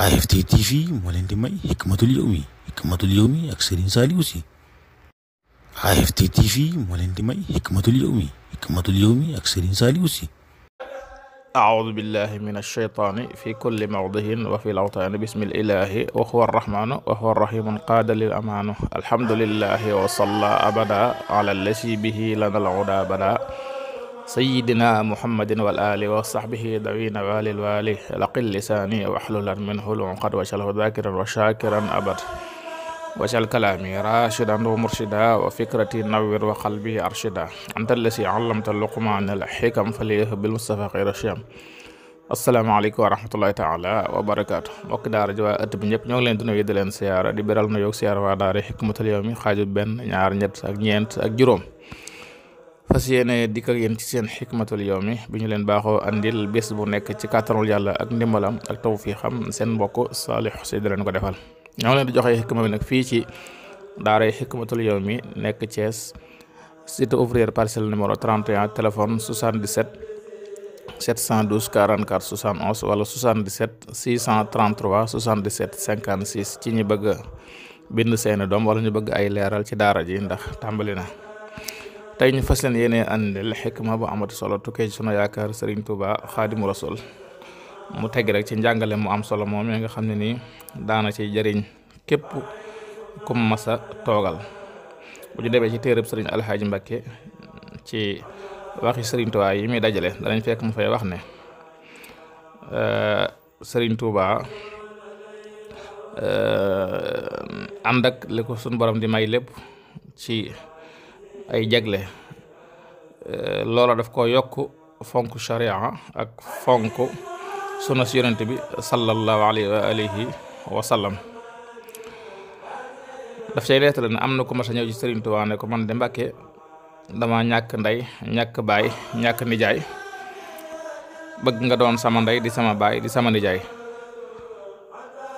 اي اف تي تي في مولندي حكمة اليومي حكمة اليومي أكثر إنساليوسي اي اف تي تي في مولندي حكمة اليومي حكمة اليومي أكثر إنساليوسي أعوذ بالله من الشيطان في كل موضه وفي الأوطان بسم الإله وهو الرحمن وهو الرحيم قاد للأمانه الحمد لله وصلى أبدا على الذي به لنا العدا بدا سيدنا محمد والآل وصحبه دوين وآل الوالي لقل لساني وحلل منه العقد وشله ذاكرا وشاكرا أبد وشل كلامي راشدا ومرشدا وفكرتي نور وقلبي أرشدا أنت الذي علمت اللقمة عن الحكم فليه بالمصطفى غير الشام السلام عليكم ورحمة الله تعالى وبركاته موك دار جوا أتب نيب نيو لين سيارة دي برال نيوك سيارة ودار حكمة اليومي خاجب بن نيار نيبت أجنينت أجروم fasiyene yéene dikk ak yéen ci seen hikmatul yawmi biñu ñu leen baaxoo andil bés bu nekk ci kàttanul yàlla ak ndimbalam ak tawfiixam seen mbokk salih sey da leen ko defal ñoo leen di joxe hikma bi nag fii ci daaray hikmatul yawmi nekk Thiès site ouvrière parcelle numéro 31 téléphone 77 712 44 71 wala 77 633 77 56 ci ñi bëgg bind seeni doom wala ñu bëgg ay leeral ci daara ji ndax tàmbali na tey ñu fas leen yéene andil xikma bu amati solo tukkee ci sunu yaakaar Serigne Touba Xaadimu Rasul mu teg rek ci njàngale mu am solo moom nga xam ne nii daana ci jëriñ képp ku masa toogal bu ñu demee ci téereb Serigne Alxaaji Mbakke ci waxi Serigne Touba yi muy dajale danañ fekk mu fay wax ne Serigne Touba ànd ak li ko sunu borom di may lépp ci. ay jagle eh, loola def ko yokk fonk sharia ak fonk sunna si yonent bi sallallahu alayhi wa alihi wa sallam daf cay am na ku mas a ñëw ci Sëriñ ne ko man de Mbàkke dama ñàkk ndey ñàkk baay ñàkk nijaay bëgg nga doon sama ndey di sama baay di sama nijaay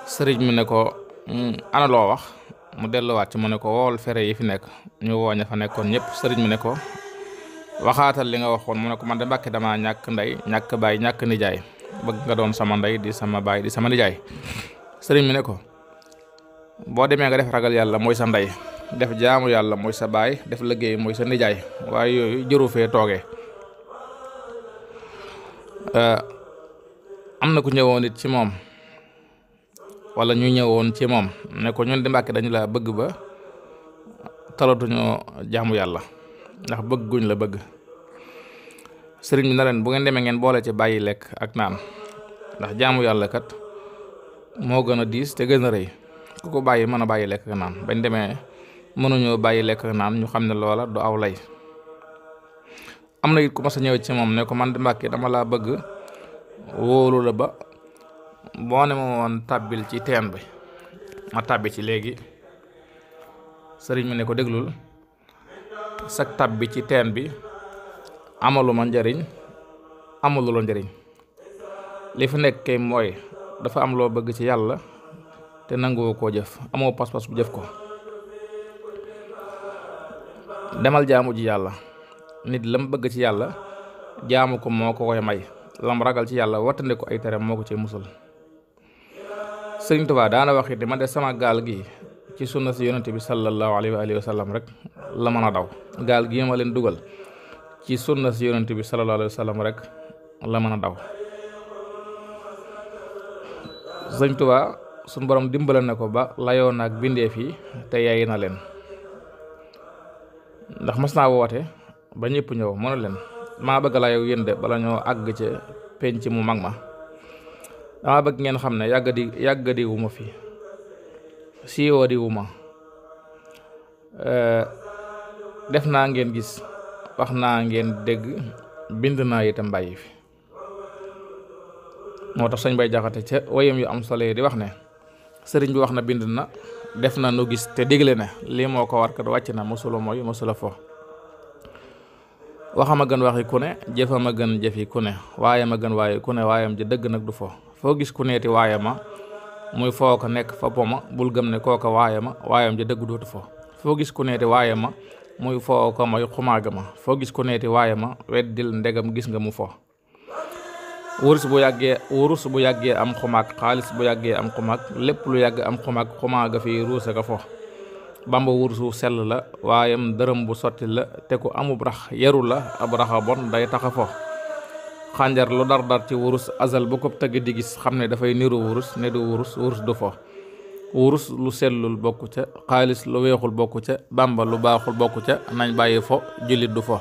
sëriñ mu ne ko hmm, ana loo wax mu delluwaat ci mu ne ko wool fere yi fi nekk ñu woo ña fa nekkoon ñëpp sëriñ mi ne ko waxaatal li nga waxoon mu ne ko man de mbàkke damaa ñàkk ndey ñàkk baay ñàkk nijaay bëgg nga doon sama ndey di sama baay di sama nijaay sëriñ mi ne ko boo demee nga def ragal yàlla mooy sa ndey def jaamu yàlla mooy sa baay def liggéey mooy sa nijaay waaye yooyu jëru fee toogee euh, am na ku ñëwoon it ci moom wala ñu ñëwoon ci moom ne ko ñun di Mbàkke dañu laa bëgg ba talatuñoo jaamu yàlla ndax bëgg guñ la bëgg sëriñ bi na leen bu ngeen demee ngeen boole ci bàyyi lekk ak naan ndax jaamu yàlla kat moo gën a diis te gën a rey ku ko bàyyi mën a bàyyi lekk ak naan bañ demee mënuñoo bàyyi lekk ak naan ñu xam ne loola du aw lay am na it ku mas a ñëw ci moom ne ko man di Mbàkke dama laa bëgg wóolu la ba boo ne ma woon tàbbil ci teen bi ma tàbbi ci léegi sëriñ mu ne ko déglul sag tàbbi ci teen bi amalu ma njariñ amalu njariñ li fi nekk kay mooy dafa am loo bëgg ci yàlla te nanguwoo koo jëf amoo pas-pas bu jëf ko demal jaamu ji yàlla nit lam bëgg ci yàlla jaamu ko moo ko koy may lam ragal ci yàlla wattande ko ay tere moo ko ci musal sëriñ Tuubaa daana wax it ma de sama gaal gi ci sunna si yonente bi sallallahu alayhi wa sallam rek la mën a daw gaal gi ma leen dugal ci sunna si yonente bi sallallahu alayhi rek la mën a daw sëriñ Tuubaa suñ borom dimbala na ko ba layoon ak bindeef yi te yayi na leen ndax mas naa woote ba ñëpp ñëw mënu leen maa bëgg la yow yéen de bala ñoo àgg ca penc mu mag ma dama bëgg ngeen xam ne yàgg di yàgg di wuma fi siiwoo e di wuma euh, def naa ngeen gis wax naa ngeen dégg bind naa itam mbàyyi fi moo tax sëñ bay jaxate ca wayam yu am solo yi di wax ne sëriñ bi wax na bind na def na nu gis te digle ne lii moo ko war kat wàcc na mosula mooy mosula fo waxam a gën waxi ku ne jëfam a gën jëfi ku ne waaye a gën waaye ku ne waayam dëgg nag du fo foo gis ku neeti waaye ma muy foo ko nekk fa poma bul gëm ne kooka waaye ma waayam ja dëgg dootu fa foo gis ku neeti waaye ma muy foo ko mooy xumaaga ma foo gis ku neeti waaye ma weddil ndegam gis nga mu fo wurus bu yàggee wurus bu yàggee am xumaag xaalis bu yàggee am xumaag lépp lu yàgg am xumaag xumaaga fi ruusa ka fo bamba wursu sell la waaye dërëm bu sotti la te ku amub rax yaru la ab raxa bon day taxa fo xànjar lu dar dar ci wurus asal bu ko tëgg di gis xam ne dafay niru wurus ne du wurus wurus du fo wurus lu sellul bokk ca xaalis lu weexul bokk ca bàmba lu baaxul bokk ca nañ bàyyi fo jullit du fo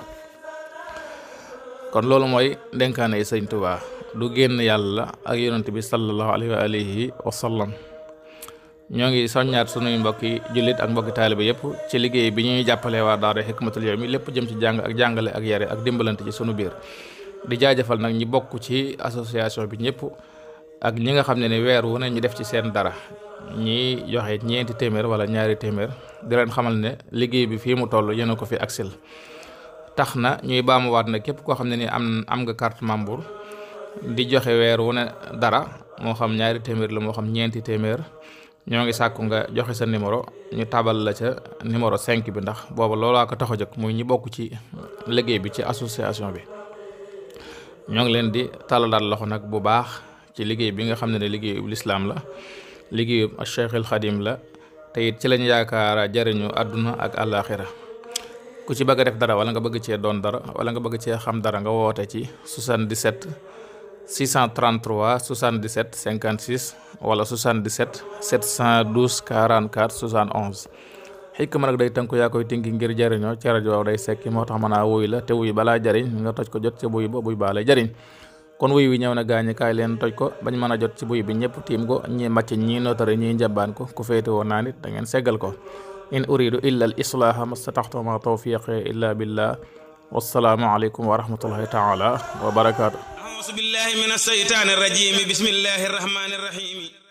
kon loolu mooy dénkaane yi sëñ Tuubaa du génn yàlla ak yonent bi sallallahu alayhi wa alihi wa sallam ñoo ngi soññaat sunuy mbokki jullit ak mbokki taaliba yëpp ci liggéey bi ñuy jàppale waa daa daara Hikmatul Yawmi lépp jëm ci jàng ak jàngale ak yare ak dimbalante ci sunu biir di jaajëfal nag ñi bokk ci association bi ñëpp ak ñi nga xam ne ne weer wu ne ñu def ci seen dara ñi joxe ñeenti téeméer wala ñaari téeméer di leen xamal ne liggéey bi fii mu toll yéen ko fi aksil tax na ñuy baamuwaat na képp koo xam ne ni am am nga carte membre di joxe weer wu ne dara moo xam ñaari téeméer la moo xam ñeenti téeméer ñoo ngi sàkku nga joxe sa numéro ñu taabal la ca numéro 5 bi ndax booba loolaa ko tax a jóg muy ñi bokk ci liggéey bi ci association bi. ñoo ngi leen di tàllalaat loxo nag bu baax ci liggéey bi nga xam ne ne liggéeyub lislaam la liggéeyub Cheikhul Xadim la te it ci lañ yaakaara jariñu àdduna ak àllaaxira ku ci bëgg a def dara wala nga bëgg cee doon dara wala nga bëgg cee xam dara nga woote ci 77 633 77 56 wala 77 712 44 71 xikma nag day tënku yaa koy ngir jariñoo ci rajo day sekki moo tax mën a wuy la te wuy balaa jariñ nga toj ko jot ci buy ba buy baa jariñ kon wuy wi ñëw na gaañi kaay leen toj ko bañ mën a jot ci buy bi ñëpp tiim ko ñi màcc ñi notari ñi njabaan ko ku féete woon naa nit da seggal ko in uridu illa al islaaha mastataxtu ma tawfiqi illa billah wassalaamu aleykum wa rahmatullahi taala wa barakaatu ausu billahi min a rajim bismillahi rahmani